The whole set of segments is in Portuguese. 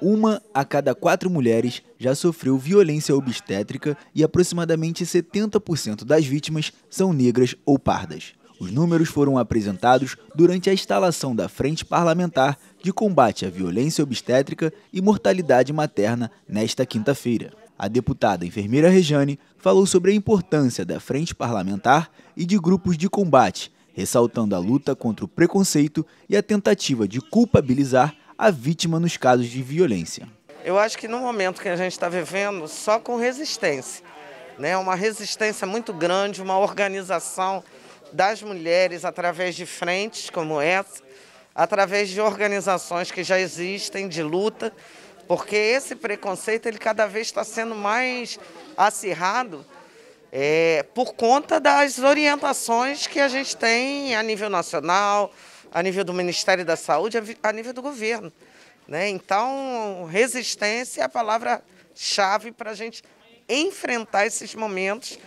Uma a cada quatro mulheres já sofreu violência obstétrica e aproximadamente 70% das vítimas são negras ou pardas. Os números foram apresentados durante a instalação da Frente Parlamentar de Combate à Violência Obstétrica e Mortalidade Materna nesta quinta-feira. A deputada enfermeira Rejane falou sobre a importância da Frente Parlamentar e de grupos de combate, ressaltando a luta contra o preconceito e a tentativa de culpabilizar a vítima nos casos de violência. Eu acho que no momento que a gente está vivendo, só com resistência, né? uma resistência muito grande, uma organização das mulheres através de frentes como essa, através de organizações que já existem de luta, porque esse preconceito ele cada vez está sendo mais acirrado é, por conta das orientações que a gente tem a nível nacional, a nível do Ministério da Saúde, a nível do governo. Né? Então, resistência é a palavra-chave para a gente enfrentar esses momentos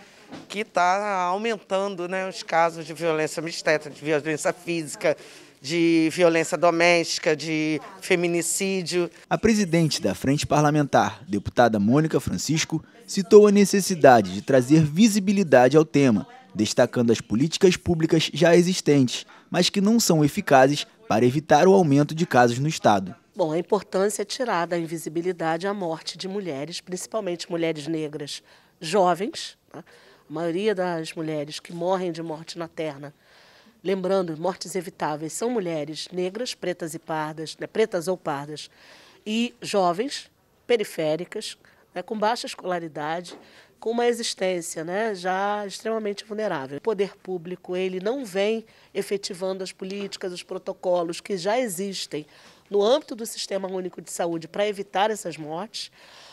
que está aumentando né, os casos de violência obstétrica, de violência física, de violência doméstica, de feminicídio. A presidente da Frente Parlamentar, deputada Mônica Francisco, citou a necessidade de trazer visibilidade ao tema, destacando as políticas públicas já existentes mas que não são eficazes para evitar o aumento de casos no estado. Bom, a importância é tirar da invisibilidade a morte de mulheres, principalmente mulheres negras jovens. Né? A maioria das mulheres que morrem de morte materna, lembrando, mortes evitáveis, são mulheres negras, pretas e pardas, né? pretas ou pardas, e jovens, periféricas, né, com baixa escolaridade, com uma existência né, já extremamente vulnerável. O poder público ele não vem efetivando as políticas, os protocolos que já existem no âmbito do Sistema Único de Saúde para evitar essas mortes.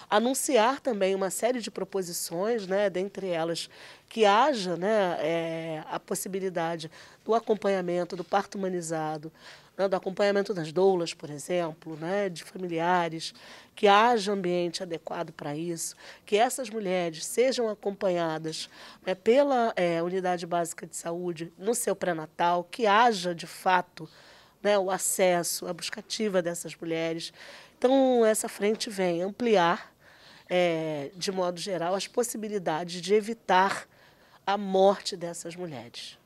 Anunciar também uma série de proposições, né, dentre elas que haja né, é, a possibilidade do acompanhamento do parto humanizado, né, do acompanhamento das doulas, por exemplo, né, de familiares, que haja ambiente adequado para isso, que essas mulheres sejam acompanhadas né, pela é, unidade básica de saúde no seu pré-natal, que haja de fato né, o acesso, a buscativa dessas mulheres. Então, essa frente vem ampliar, é, de modo geral, as possibilidades de evitar a morte dessas mulheres.